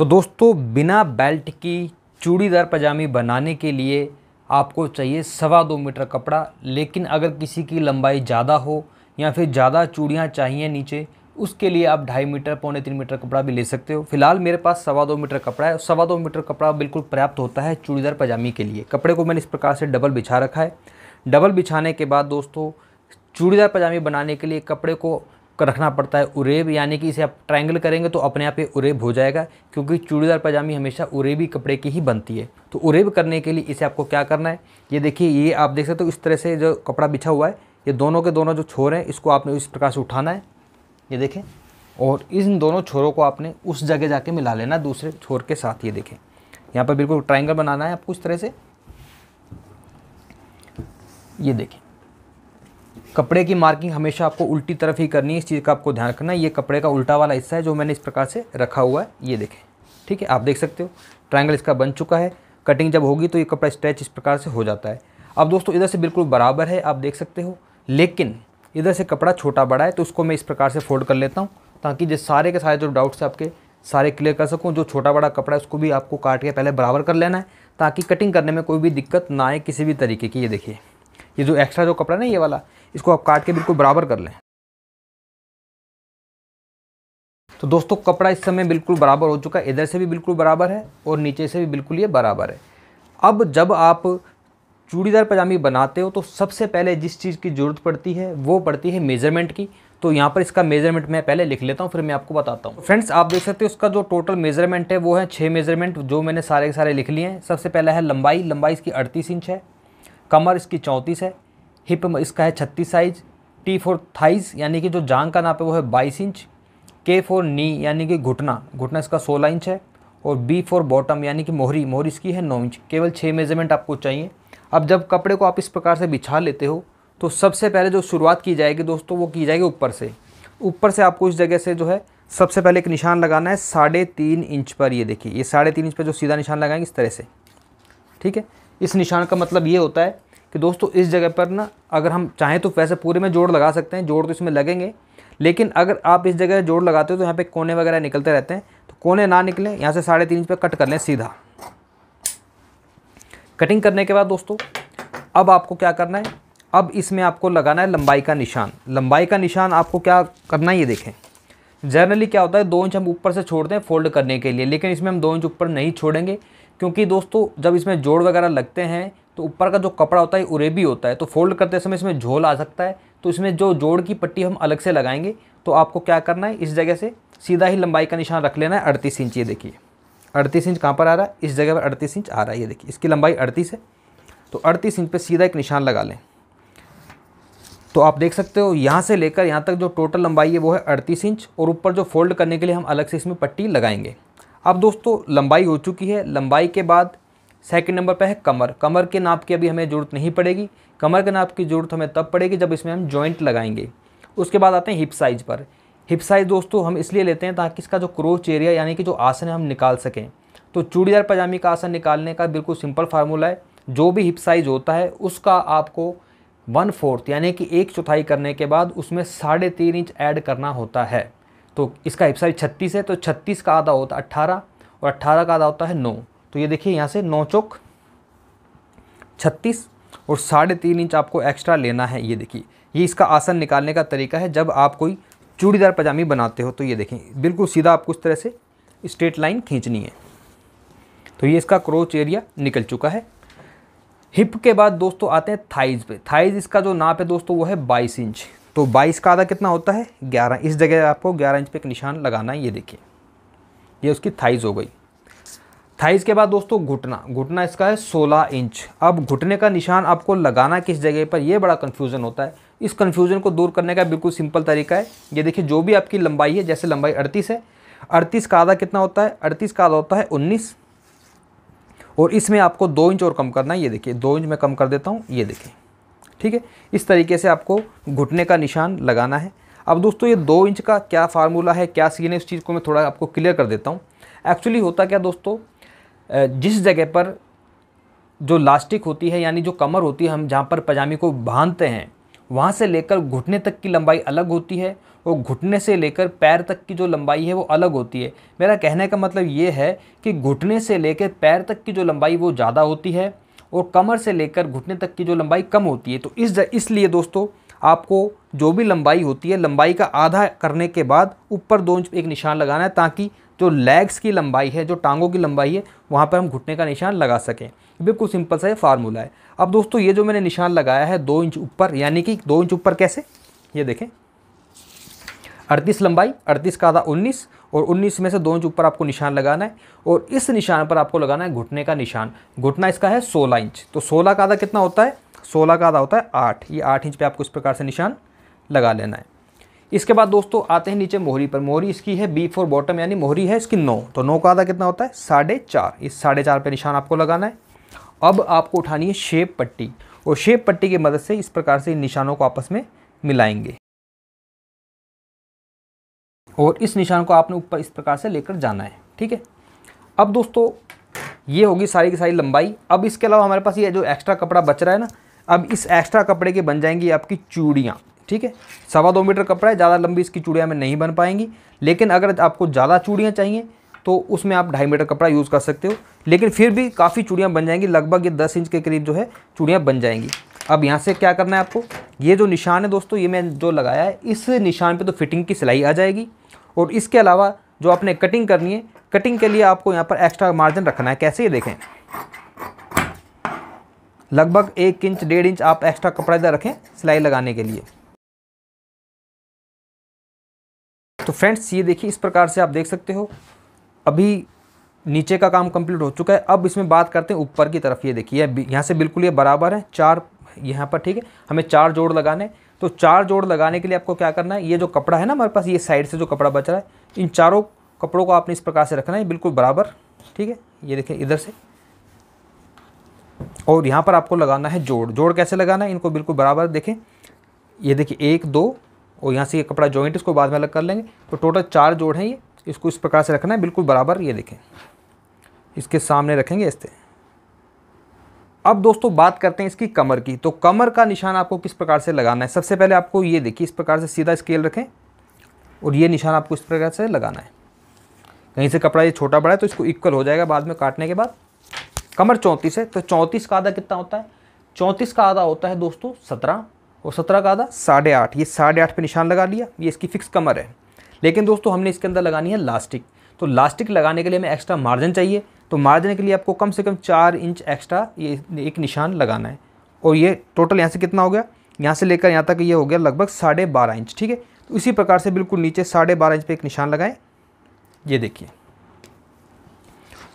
तो दोस्तों बिना बेल्ट की चूड़ीदार पजामी बनाने के लिए आपको चाहिए सवा दो मीटर कपड़ा लेकिन अगर किसी की लंबाई ज़्यादा हो या फिर ज़्यादा चूड़ियाँ चाहिए नीचे उसके लिए आप ढाई मीटर पौने तीन मीटर कपड़ा भी ले सकते हो फिलहाल मेरे पास सवा दो मीटर कपड़ा है सवा दो मीटर कपड़ा बिल्कुल पर्याप्त होता है चूड़ीदार पजामी के लिए कपड़े को मैंने इस प्रकार से डबल बिछा रखा है डबल बिछाने के बाद दोस्तों चूड़ीदार पजामी बनाने के लिए कपड़े को रखना पड़ता है उरेब यानी कि इसे आप ट्रायंगल करेंगे तो अपने आप ये उरेब हो जाएगा क्योंकि चूड़ीदार पजामी हमेशा उरेबी कपड़े की ही बनती है तो उरेब करने के लिए इसे आपको क्या करना है ये देखिए ये आप देख सकते हो इस तरह से जो कपड़ा बिछा हुआ है ये दोनों के दोनों जो छोर हैं इसको आपने इस प्रकार से उठाना है ये देखें और इन दोनों छोरों को आपने उस जगह जाके मिला लेना दूसरे छोर के साथ ये देखें यहाँ पर बिल्कुल ट्राइंगल बनाना है आपको इस तरह से ये देखें कपड़े की मार्किंग हमेशा आपको उल्टी तरफ ही करनी है इस चीज़ का आपको ध्यान रखना है ये कपड़े का उल्टा वाला हिस्सा है जो मैंने इस प्रकार से रखा हुआ है ये देखें ठीक है आप देख सकते हो ट्रायंगल इसका बन चुका है कटिंग जब होगी तो ये कपड़ा स्ट्रेच इस प्रकार से हो जाता है अब दोस्तों इधर से बिल्कुल बराबर है आप देख सकते हो लेकिन इधर से कपड़ा छोटा बड़ा है तो उसको मैं इस प्रकार से फोल्ड कर लेता हूँ ताकि जिस सारे के सारे जो डाउट्स हैं आपके सारे क्लियर कर सकूँ जो छोटा बड़ा कपड़ा है उसको भी आपको काट के पहले बराबर कर लेना है ताकि कटिंग करने में कोई भी दिक्कत ना आए किसी भी तरीके की ये देखिए ये जो एक्स्ट्रा जो कपड़ा ना ये वाला इसको आप काट के बिल्कुल बराबर कर लें तो दोस्तों कपड़ा इस समय बिल्कुल बराबर हो चुका है इधर से भी बिल्कुल बराबर है और नीचे से भी बिल्कुल ये बराबर है अब जब आप चूड़ीदार पजामी बनाते हो तो सबसे पहले जिस चीज़ की ज़रूरत पड़ती है वो पड़ती है मेज़रमेंट की तो यहाँ पर इसका मेज़रमेंट मैं पहले लिख लेता हूँ फिर मैं आपको बताता हूँ फ्रेंड्स आप देख सकते हो उसका जो टोटल मेज़रमेंट है वो है छः मेज़रमेंट जो मैंने सारे के सारे लिख लिए हैं सबसे पहला है लंबाई लंबाई इसकी अड़तीस इंच है कमर इसकी चौंतीस है हिप इसका है छत्तीस साइज टी फोर थाइज यानी कि जो जांग का नाप है वो है बाईस इंच के फोर नी यानी कि घुटना घुटना इसका सोलह इंच है और बी फोर बॉटम यानी कि मोहरी मोहरी इसकी है नौ इंच केवल छः मेजरमेंट आपको चाहिए अब जब कपड़े को आप इस प्रकार से बिछा लेते हो तो सबसे पहले जो शुरुआत की जाएगी दोस्तों वो की जाएगी ऊपर से ऊपर से आपको इस जगह से जो है सबसे पहले एक निशान लगाना है साढ़े तीन इंच पर ये देखिए ये साढ़े तीन इंच पर जो सीधा निशान लगाएंगे इस तरह से ठीक है इस निशान का मतलब ये होता है कि दोस्तों इस जगह पर ना अगर हम चाहें तो वैसे पूरे में जोड़ लगा सकते हैं जोड़ तो इसमें लगेंगे लेकिन अगर आप इस जगह जोड़ लगाते हो तो यहाँ पे कोने वगैरह निकलते रहते हैं तो कोने ना निकलें यहाँ से साढ़े तीन इंच पर कट कर लें सीधा कटिंग करने के बाद दोस्तों अब आपको क्या करना है अब इसमें आपको लगाना है लंबाई का निशान लंबाई का निशान आपको क्या करना है ये देखें जनरली क्या होता है दो इंच हम ऊपर से छोड़ते हैं फोल्ड करने के लिए लेकिन इसमें हम दो इंच ऊपर नहीं छोड़ेंगे क्योंकि दोस्तों जब इसमें जोड़ वगैरह लगते हैं तो ऊपर का जो कपड़ा होता है उरेबी होता है तो फोल्ड करते समय इसमें झोल आ सकता है तो इसमें जो जोड़ की पट्टी हम अलग से लगाएंगे तो आपको क्या करना है इस जगह से सीधा ही लंबाई का निशान रख लेना है अड़तीस इंच ये देखिए अड़तीस इंच कहाँ पर आ रहा है इस जगह पर अड़तीस इंच आ रहा है ये देखिए इसकी लंबाई अड़तीस है तो अड़तीस इंच पर सीधा एक निशान लगा लें तो आप देख सकते हो यहाँ से लेकर यहाँ तक जो टोटल लंबाई है वो है अड़तीस इंच और ऊपर जो फोल्ड करने के लिए हम अलग से इसमें पट्टी लगाएंगे अब दोस्तों लंबाई हो चुकी है लंबाई के बाद सेकंड नंबर पर है कमर कमर के नाप की अभी हमें ज़रूरत नहीं पड़ेगी कमर के नाप की ज़रूरत हमें तब पड़ेगी जब इसमें हम जॉइंट लगाएंगे उसके बाद आते हैं हिप साइज़ पर हिप साइज़ दोस्तों हम इसलिए लेते हैं ताकि इसका जो क्रोच एरिया यानी कि जो आसन है हम निकाल सकें तो चूड़ीदार पजामी का आसन निकालने का बिल्कुल सिंपल फार्मूला है जो भी हिप साइज़ होता है उसका आपको वन फोर्थ यानी कि एक चौथाई करने के बाद उसमें साढ़े तीन इंच ऐड करना होता है तो इसका हिप साइज छत्तीस है तो छत्तीस का आधा होता है अट्ठारह और अट्ठारह का आधा होता है नौ तो ये देखिए यहाँ से नौ चौक छत्तीस और साढ़े तीन इंच आपको एक्स्ट्रा लेना है ये देखिए ये इसका आसन निकालने का तरीका है जब आप कोई चूड़ीदार पजामी बनाते हो तो ये देखें बिल्कुल सीधा आपको इस तरह से स्ट्रेट लाइन खींचनी है तो ये इसका क्रोच एरिया निकल चुका है हिप के बाद दोस्तों आते हैं थाइज पे थाइज इसका जो नाप है दोस्तों वो है बाईस इंच तो बाईस का आधा कितना होता है ग्यारह इस जगह आपको ग्यारह इंच पे एक निशान लगाना है ये देखिए ये उसकी थाइज हो गई थाइज के बाद दोस्तों घुटना घुटना इसका है 16 इंच अब घुटने का निशान आपको लगाना किस जगह पर यह बड़ा कन्फ्यूज़न होता है इस कन्फ्यूज़न को दूर करने का बिल्कुल सिंपल तरीका है ये देखिए जो भी आपकी लंबाई है जैसे लंबाई अड़तीस है अड़तीस का आधा कितना होता है अड़तीस का आधा होता है उन्नीस और इसमें आपको दो इंच और कम करना है ये देखिए दो इंच में कम कर देता हूँ ये देखिए ठीक है इस तरीके से आपको घुटने का निशान लगाना है अब दोस्तों ये दो इंच का क्या फार्मूला है क्या सीन है इस चीज़ को मैं थोड़ा आपको क्लियर कर देता हूँ एक्चुअली होता क्या दोस्तों जिस जगह पर जो लास्टिक होती है यानी जो कमर होती है हम जहाँ पर पजामे को बांधते हैं वहाँ से लेकर घुटने तक की लंबाई अलग होती है और घुटने से लेकर पैर तक की जो लंबाई है वो अलग होती है मेरा कहने का मतलब ये है कि घुटने से लेकर पैर तक की जो लंबाई वो ज़्यादा होती है और कमर से लेकर घुटने तक की जो लंबाई कम होती है तो इस इसलिए दोस्तों आपको जो भी लंबाई होती है लंबाई का आधा करने के बाद ऊपर दो इंच एक निशान लगाना है ताकि जो लेग्स की लंबाई है जो टांगों की लंबाई है वहाँ पर हम घुटने का निशान लगा सकें बिल्कुल सिंपल सा ये फार्मूला है अब दोस्तों ये जो मैंने निशान लगाया है दो इंच ऊपर यानी कि दो इंच ऊपर कैसे ये देखें अड़तीस लंबाई अड़तीस का आधा उन्नीस और उन्नीस में से दो इंच ऊपर आपको निशान लगाना है और इस निशान पर आपको लगाना है घुटने का निशान घुटना इसका है सोलह इंच तो सोलह का आधा कितना होता है सोलह का आधा होता है आठ ये आठ इंच पर आपको इस प्रकार से निशान लगा लेना है इसके बाद दोस्तों आते हैं नीचे मोहरी पर मोहरी इसकी है बी फोर बॉटम यानी मोहरी है इसकी नौ तो नौ का आधा कितना होता है साढ़े चार इस साढ़े चार पर निशान आपको लगाना है अब आपको उठानी है शेप पट्टी और शेप पट्टी की मदद से इस प्रकार से इन निशानों को आपस में मिलाएंगे और इस निशान को आपने ऊपर इस प्रकार से लेकर जाना है ठीक है अब दोस्तों ये होगी सारी की सारी लंबाई अब इसके अलावा हमारे पास ये जो एक्स्ट्रा कपड़ा बच रहा है ना अब इस एक्स्ट्रा कपड़े के बन जाएंगी आपकी चूड़ियाँ ठीक है सवा दो मीटर कपड़ा है ज़्यादा लंबी इसकी चूड़ियाँ में नहीं बन पाएंगी लेकिन अगर आपको ज़्यादा चूड़ियाँ चाहिए तो उसमें आप ढाई मीटर कपड़ा यूज़ कर सकते हो लेकिन फिर भी काफ़ी चूड़ियाँ बन जाएंगी लगभग ये दस इंच के करीब जो है चूड़ियाँ बन जाएंगी अब यहाँ से क्या करना है आपको ये जो निशान है दोस्तों ये मैं जो लगाया है इस निशान पर तो फिटिंग की सिलाई आ जाएगी और इसके अलावा जो आपने कटिंग करनी है कटिंग के लिए आपको यहाँ पर एक्स्ट्रा मार्जिन रखना है कैसे ये देखें लगभग एक इंच डेढ़ इंच आप एक्स्ट्रा कपड़ा इधर रखें सिलाई लगाने के लिए तो फ्रेंड्स ये देखिए इस प्रकार से आप देख सकते हो अभी नीचे का काम कंप्लीट हो चुका है अब इसमें बात करते हैं ऊपर की तरफ ये देखिए यहाँ से बिल्कुल ये बराबर है चार यहाँ पर ठीक है हमें चार जोड़ लगाने तो चार जोड़ लगाने के लिए आपको क्या करना है ये जो कपड़ा है ना हमारे पास ये साइड से जो कपड़ा बच रहा है इन चारों कपड़ों को आपने इस प्रकार से रखना है बिल्कुल बराबर ठीक है ये देखें इधर से और यहाँ पर आपको लगाना है जोड़ जोड़ कैसे लगाना है इनको बिल्कुल बराबर देखें ये देखिए एक दो और यहाँ से ये कपड़ा जॉइंट इसको बाद में अलग कर लेंगे तो टोटल चार जोड़ हैं ये इसको इस प्रकार से रखना है बिल्कुल बराबर ये देखें इसके सामने रखेंगे इससे अब दोस्तों बात करते हैं इसकी कमर की तो कमर का निशान आपको किस प्रकार से लगाना है सबसे पहले आपको ये देखिए इस प्रकार से सीधा स्केल रखें और ये निशान आपको इस प्रकार से लगाना है कहीं से कपड़ा ये छोटा बड़ा है तो इसको इक्वल हो जाएगा बाद में काटने के बाद कमर चौंतीस है तो चौंतीस का आधा कितना होता है चौंतीस का आधा होता है दोस्तों सत्रह और सत्रह का आधा साढ़े आठ ये साढ़े आठ पर निशान लगा लिया ये इसकी फिक्स कमर है लेकिन दोस्तों हमने इसके अंदर लगानी है लास्टिक तो लास्टिक लगाने के लिए हमें एक्स्ट्रा मार्जिन चाहिए तो मार्जिन के लिए आपको कम से कम चार इंच एक्स्ट्रा ये एक निशान लगाना है और ये टोटल यहाँ से कितना हो गया यहाँ से लेकर यहाँ तक ये हो गया लगभग साढ़े बारह इंच ठीक है तो इसी प्रकार से बिल्कुल नीचे साढ़े बारह इंच पे एक निशान लगाएं ये देखिए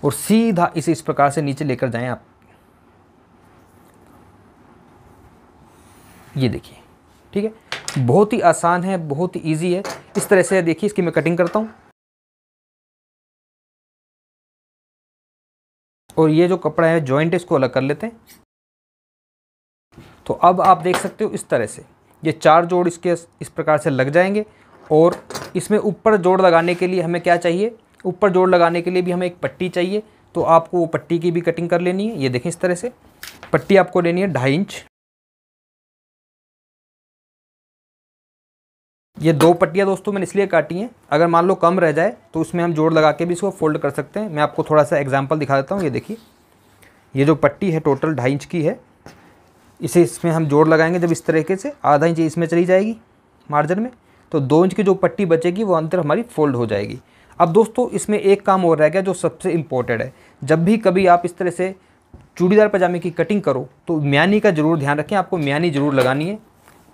और सीधा इसे इस प्रकार से नीचे लेकर जाएं आप ये देखिए ठीक है बहुत ही आसान है बहुत ही ईजी है इस तरह से देखिए इसकी मैं कटिंग करता हूँ और ये जो कपड़ा है जॉइंट है इसको अलग कर लेते हैं तो अब आप देख सकते हो इस तरह से ये चार जोड़ इसके इस प्रकार से लग जाएंगे और इसमें ऊपर जोड़ लगाने के लिए हमें क्या चाहिए ऊपर जोड़ लगाने के लिए भी हमें एक पट्टी चाहिए तो आपको वो पट्टी की भी कटिंग कर लेनी है ये देखें इस तरह से पट्टी आपको लेनी है ढाई इंच ये दो पट्टियाँ दोस्तों मैंने इसलिए काटी हैं अगर मान लो कम रह जाए तो उसमें हम जोड़ लगा के भी इसको फोल्ड कर सकते हैं मैं आपको थोड़ा सा एग्जाम्पल दिखा देता हूँ ये देखिए ये जो पट्टी है टोटल ढाई इंच की है इसे इसमें हम जोड़ लगाएंगे जब इस तरीके से आधा इंच इसमें चली जाएगी मार्जिन में तो दो इंच की जो पट्टी बचेगी वो अंतर हमारी फोल्ड हो जाएगी अब दोस्तों इसमें एक काम और रह गया जो सबसे इम्पोर्टेंट है जब भी कभी आप इस तरह से चूड़ीदार पजामे की कटिंग करो तो म्यानी का ज़रूर ध्यान रखें आपको म्यानी ज़रूर लगानी है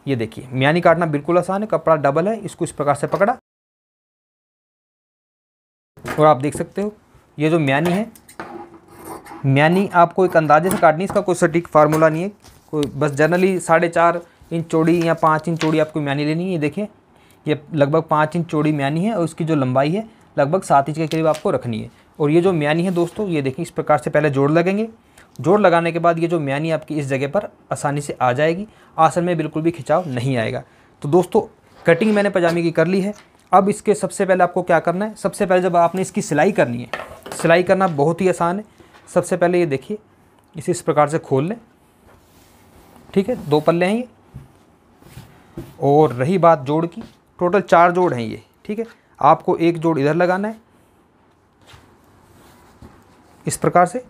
ये देखिए म्यानी काटना बिल्कुल आसान है कपड़ा डबल है इसको इस प्रकार से पकड़ा और आप देख सकते हो ये जो म्यानी है म्यानी आपको एक अंदाजे से काटनी इसका कोई सटीक फार्मूला नहीं है कोई बस जनरली साढ़े चार इंच चौड़ी या पाँच इंच चौड़ी आपको म्यानी लेनी है ये देखिए ये लगभग पाँच इंच चौड़ी म्यानी है और उसकी जो लंबाई है लगभग सात इंच के करीब आपको रखनी है और ये जो म्यानी है दोस्तों ये देखिए इस प्रकार से पहले जोड़ लगेंगे जोड़ लगाने के बाद ये जो म्यानी आपकी इस जगह पर आसानी से आ जाएगी आसन में बिल्कुल भी खिंचाव नहीं आएगा तो दोस्तों कटिंग मैंने पजामे की कर ली है अब इसके सबसे पहले आपको क्या करना है सबसे पहले जब आपने इसकी सिलाई करनी है सिलाई करना बहुत ही आसान है सबसे पहले ये देखिए इसे इस प्रकार से खोल लें ठीक है दो पल्ले हैं ये और रही बात जोड़ की टोटल चार जोड़ हैं ये ठीक है आपको एक जोड़ इधर लगाना है इस प्रकार से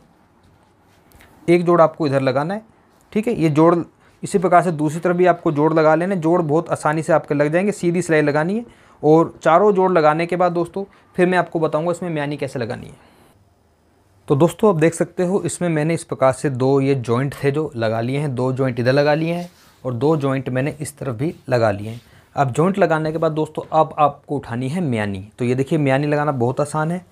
एक जोड़ आपको इधर लगाना है ठीक है ये जोड़ इसी प्रकार से दूसरी तरफ भी आपको जोड़ लगा लेना जोड़ बहुत आसानी से आपके लग जाएंगे सीधी सिलाई लगानी है और चारों जोड़ लगाने के बाद दोस्तों फिर मैं आपको बताऊंगा इसमें म्यानी कैसे लगानी है तो दोस्तों आप देख सकते हो इसमें मैंने इस प्रकार से दो ये जॉइंट थे जो लगा लिए हैं दो जॉइंट इधर लगा लिए हैं और दो जॉइंट मैंने इस तरफ भी लगा लिए हैं अब जॉइंट लगाने के बाद दोस्तों अब आपको उठानी है म्यानी तो ये देखिए म्यानी लगाना बहुत आसान है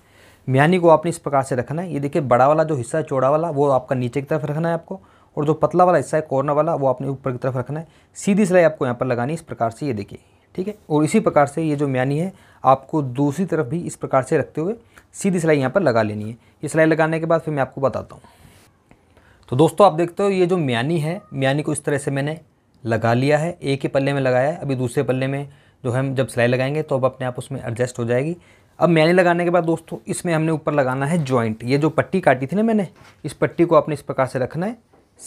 म्यानी को आपने इस प्रकार से रखना है ये देखिए बड़ा वाला जो हिस्सा है चौड़ा वाला वो आपका नीचे की तरफ रखना है आपको और जो पतला वाला हिस्सा है कॉर्नर वाला वो आपने ऊपर की तरफ रखना है सीधी सिलाई आपको यहाँ पर लगानी इस प्रकार से ये देखिए ठीक है और इसी प्रकार से ये जो म्यानी है आपको दूसरी तरफ भी इस प्रकार से रखते हुए सीधी सिलाई यहाँ पर लगा लेनी है ये सिलाई लगाने के बाद फिर मैं आपको बताता हूँ तो दोस्तों आप देखते हो ये जो म्यानी है म्यानी को इस तरह से मैंने लगा लिया है एक ही पल्ले में लगाया है अभी दूसरे पल्ले में जो हम जब सिलाई लगाएंगे तो अब अपने आप उसमें एडजस्ट हो जाएगी अब मैंने लगाने के बाद दोस्तों इसमें हमने ऊपर लगाना है जॉइंट ये जो पट्टी काटी थी ना मैंने इस पट्टी को आपने इस प्रकार से रखना है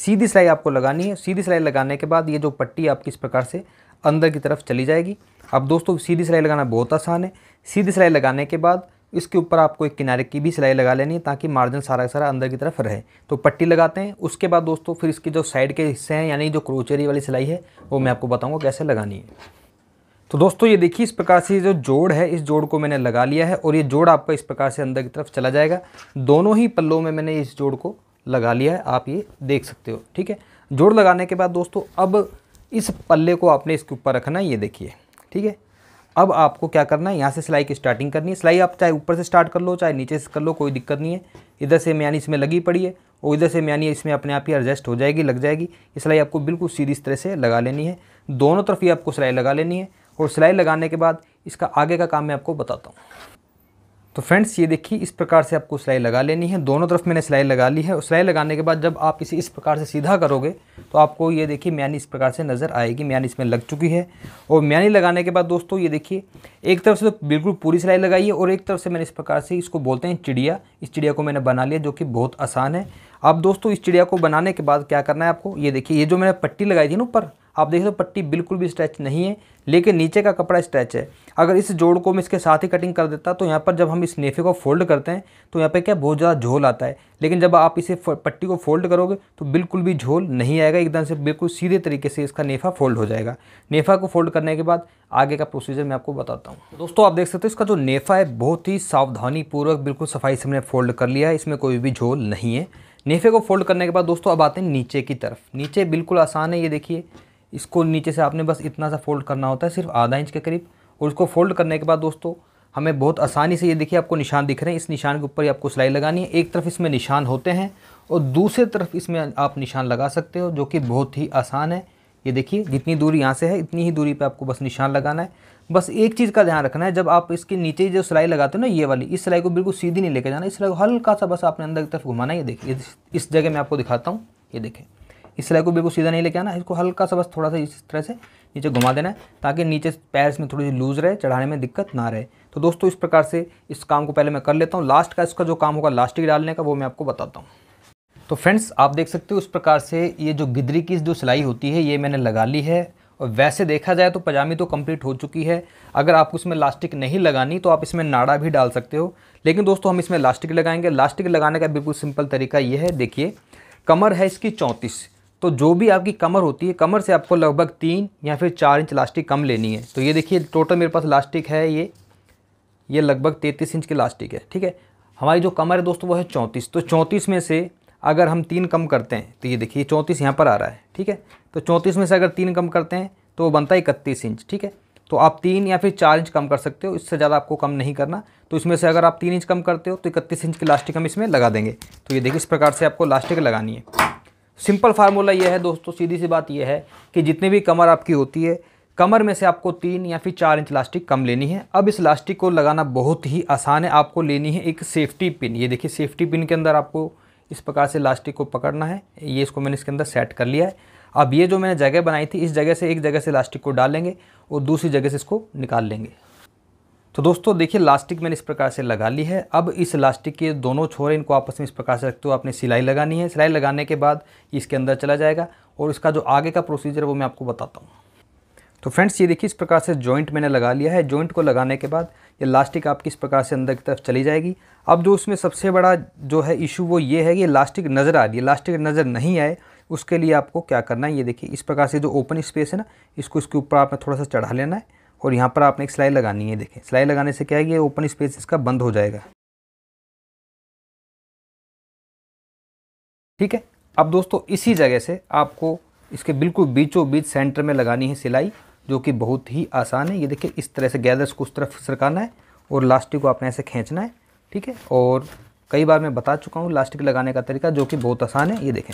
सीधी सिलाई आपको लगानी है सीधी सिलाई लगाने के बाद ये जो पट्टी आपकी इस प्रकार से अंदर की तरफ चली जाएगी अब दोस्तों सीधी सिलाई लगाना बहुत आसान है सीधी सिलाई लगाने के बाद इसके ऊपर आपको एक किनारे की भी सिलाई लगा लेनी है ताकि मार्जिन सारा सारा अंदर की तरफ रहे तो पट्टी लगाते हैं उसके बाद दोस्तों फिर इसकी जो साइड के हिस्से हैं यानी जो क्रोचेरी वाली सिलाई है वो मैं आपको बताऊँगा कैसे लगानी है तो दोस्तों ये देखिए इस प्रकार से जो जोड़ है इस जोड़ को मैंने लगा लिया है और ये जोड़ आपका इस प्रकार से अंदर की तरफ चला जाएगा दोनों ही पल्लों में मैंने इस जोड़ को लगा लिया है आप ये देख सकते हो ठीक है जोड़ लगाने के बाद दोस्तों अब इस पल्ले को आपने इसके ऊपर रखना है ये देखिए ठीक है अब आपको क्या करना है यहाँ से सिलाई की स्टार्टिंग करनी है सिलाई आप चाहे ऊपर से स्टार्ट कर लो चाहे नीचे से कर लो कोई दिक्कत नहीं है इधर से म्यानी इसमें लगी पड़ी है और इधर से म्यानी इसमें अपने आप ही एडजस्ट हो जाएगी लग जाएगी ये सिलाई आपको बिल्कुल सीधी तरह से लगा लेनी है दोनों तरफ ही आपको सिलाई लगा लेनी है और सिलाई लगाने के बाद इसका आगे का काम मैं आपको बताता हूँ तो फ्रेंड्स ये देखिए इस प्रकार से आपको सिलाई लगा लेनी है दोनों तरफ मैंने सिलाई लगा ली है और सिलाई लगाने के बाद जब आप इसे इस प्रकार से सीधा करोगे तो आपको ये देखिए म्यानी इस प्रकार से नज़र आएगी म्यानी इसमें लग चुकी है और म्यानी लगाने के बाद दोस्तों ये देखिए एक तरफ से तो बिल्कुल पूरी सिलाई लगाई है और एक तरफ से मैंने इस प्रकार से इसको बोलते हैं चिड़िया इस चिड़िया को मैंने बना लिया जो कि बहुत आसान है अब दोस्तों इस चिड़िया को बनाने के बाद क्या करना है आपको ये देखिए ये जो मैंने पट्टी लगाई थी ना ऊपर आप देखिए तो पट्टी बिल्कुल भी स्ट्रेच नहीं है लेकिन नीचे का कपड़ा स्ट्रेच है अगर इस जोड़ को मैं इसके साथ ही कटिंग कर देता तो यहाँ पर जब हम इस नेफे को फोल्ड करते हैं तो यहाँ पे क्या बहुत ज़्यादा झोल आता है लेकिन जब आप इसे पट्टी को फोल्ड करोगे तो बिल्कुल भी झोल नहीं आएगा एकदम से बिल्कुल सीधे तरीके से इसका नेफा फोल्ड हो जाएगा नेफा को फोल्ड करने के बाद आगे का प्रोसीजर मैं आपको बताता हूँ तो दोस्तों आप देख सकते हो इसका जो नेफा है बहुत ही सावधानीपूर्वक बिल्कुल सफाई से हमने फोल्ड कर लिया है इसमें कोई भी झोल नहीं है नेफे को फोल्ड करने के बाद दोस्तों अब आते हैं नीचे की तरफ नीचे बिल्कुल आसान है ये देखिए इसको नीचे से आपने बस इतना सा फोल्ड करना होता है सिर्फ आधा इंच के करीब और उसको फोल्ड करने के बाद दोस्तों हमें बहुत आसानी से ये देखिए आपको निशान दिख रहे हैं इस निशान के ऊपर ही आपको सिलाई लगानी है एक तरफ इसमें निशान होते हैं और दूसरी तरफ इसमें आप निशान लगा सकते हो जो कि बहुत ही आसान है ये देखिए जितनी दूरी यहाँ से है इतनी ही दूरी पे आपको बस निशान लगाना है बस एक चीज़ का ध्यान रखना है जब आप इसके नीचे जो सिलाई लगाते हो ना ये वाली इस सिलाई को बिल्कुल सीधी नहीं लेके जाना इस सिलाई को हल्का सा बस आपने अंदर की तरफ घुमाना ये देखिए इस जगह मैं आपको दिखाता हूँ ये देखें इस सिलाई को बिल्कुल सीधा नहीं लेके आना इसको हल्का सा बस थोड़ा सा इस तरह से नीचे घुमा देना है ताकि नीचे पैर में थोड़ी सी लूज़ रहे चढ़ाने में दिक्कत ना रहे तो दोस्तों इस प्रकार से इस काम को पहले मैं कर लेता हूँ लास्ट का इसका जो काम होगा लास्ट ही डालने का वो मैं आपको बताता हूँ तो फ्रेंड्स आप देख सकते हो उस प्रकार से ये जो गिदरी की जो सिलाई होती है ये मैंने लगा ली है और वैसे देखा जाए तो पजामी तो कंप्लीट हो चुकी है अगर आपको इसमें लास्टिक नहीं लगानी तो आप इसमें नाड़ा भी डाल सकते हो लेकिन दोस्तों हम इसमें लास्टिक लगाएंगे लास्टिक लगाने का बिल्कुल सिंपल तरीका ये है देखिए कमर है इसकी चौंतीस तो जो भी आपकी कमर होती है कमर से आपको लगभग तीन या फिर चार इंच लास्टिक कम लेनी है तो ये देखिए टोटल मेरे पास लास्टिक है ये ये लगभग तैंतीस इंच की लास्टिक है ठीक है हमारी जो कमर है दोस्तों वो है चौंतीस तो चौंतीस में से अगर हम तीन कम करते हैं तो ये देखिए चौंतीस यहाँ पर आ रहा है ठीक है तो चौंतीस में से अगर तीन कम करते हैं तो वो बनता है इकतीस इंच ठीक है तो आप तीन या फिर चार इंच कम कर सकते हो इससे ज़्यादा आपको कम नहीं करना तो इसमें से अगर आप तीन इंच कम करते हो तो इकतीस इंच की लास्टिक हम इसमें लगा देंगे तो ये देखिए इस प्रकार से आपको लास्टिक लगानी है सिंपल फार्मूला ये है दोस्तों सीधी सी बात यह है कि जितनी भी कमर आपकी होती है कमर में से आपको तीन या फिर चार इंच लास्टिक कम लेनी है अब इस लास्टिक को लगाना बहुत ही आसान है आपको लेनी है एक सेफ्टी पिन ये देखिए सेफ्टी पिन के अंदर आपको इस प्रकार से इलास्टिक को पकड़ना है ये इसको मैंने इसके अंदर सेट कर लिया है अब ये जो मैंने जगह बनाई थी इस जगह से एक जगह से इलास्टिक को डालेंगे और दूसरी जगह से इसको निकाल लेंगे तो दोस्तों देखिए लास्टिक मैंने इस प्रकार से लगा ली है अब इस लास्टिक के दोनों छोर इनको आपस में इस प्रकार से रखते हुए आपने सिलाई लगानी है सिलाई लगाने के बाद इसके अंदर चला जाएगा और इसका जो आगे का प्रोसीजर वो मैं आपको बताता हूँ तो फ्रेंड्स ये देखिए इस प्रकार से जॉइंट मैंने लगा लिया है जॉइंट को लगाने के बाद ये लास्टिक आपकी इस प्रकार से अंदर की तरफ चली जाएगी अब जो उसमें सबसे बड़ा जो है इशू वो ये है कि लास्टिक नज़र आ रही है लास्टिक नज़र नहीं आए उसके लिए आपको क्या करना है ये देखिए इस प्रकार से जो ओपन स्पेस है ना इसको इसके ऊपर आपने थोड़ा सा चढ़ा लेना है और यहाँ पर आपने एक सिलाई लगानी है देखिए सिलाई लगाने से क्या है ये ओपन स्पेस इसका बंद हो जाएगा ठीक है अब दोस्तों इसी जगह से आपको इसके बिल्कुल बीचों बीच सेंटर में लगानी है सिलाई जो कि बहुत ही आसान है ये देखिए इस तरह से गैदर्स को उस तरफ सरकाना है और लास्टिक को आपने ऐसे खींचना है ठीक है और कई बार मैं बता चुका हूँ लास्टिक लगाने का तरीका जो कि बहुत आसान है ये देखें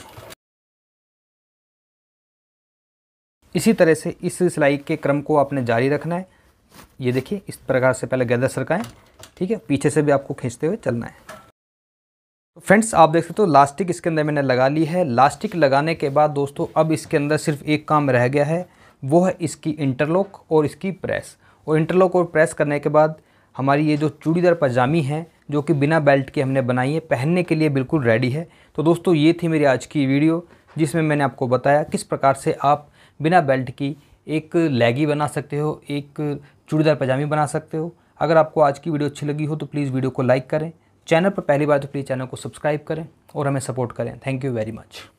इसी तरह से इस सिलाई के क्रम को आपने जारी रखना है ये देखिए इस प्रकार से पहले गैदर सरकाएं ठीक है पीछे से भी आपको खींचते हुए चलना है तो फ्रेंड्स आप देख सकते हो लास्टिक इसके अंदर मैंने लगा ली है लास्टिक लगाने के बाद दोस्तों अब इसके अंदर सिर्फ एक काम रह गया है वो है इसकी इंटरलॉक और इसकी प्रेस और इंटरलॉक और प्रेस करने के बाद हमारी ये जो चूड़ीदार पजामी है जो कि बिना बेल्ट के हमने बनाई है पहनने के लिए बिल्कुल रेडी है तो दोस्तों ये थी मेरी आज की वीडियो जिसमें मैंने आपको बताया किस प्रकार से आप बिना बेल्ट की एक लैगी बना सकते हो एक चूड़ीदार पजामी बना सकते हो अगर आपको आज की वीडियो अच्छी लगी हो तो प्लीज़ वीडियो को लाइक करें चैनल पर पहली बार तो प्लीज़ चैनल को सब्सक्राइब करें और हमें सपोर्ट करें थैंक यू वेरी मच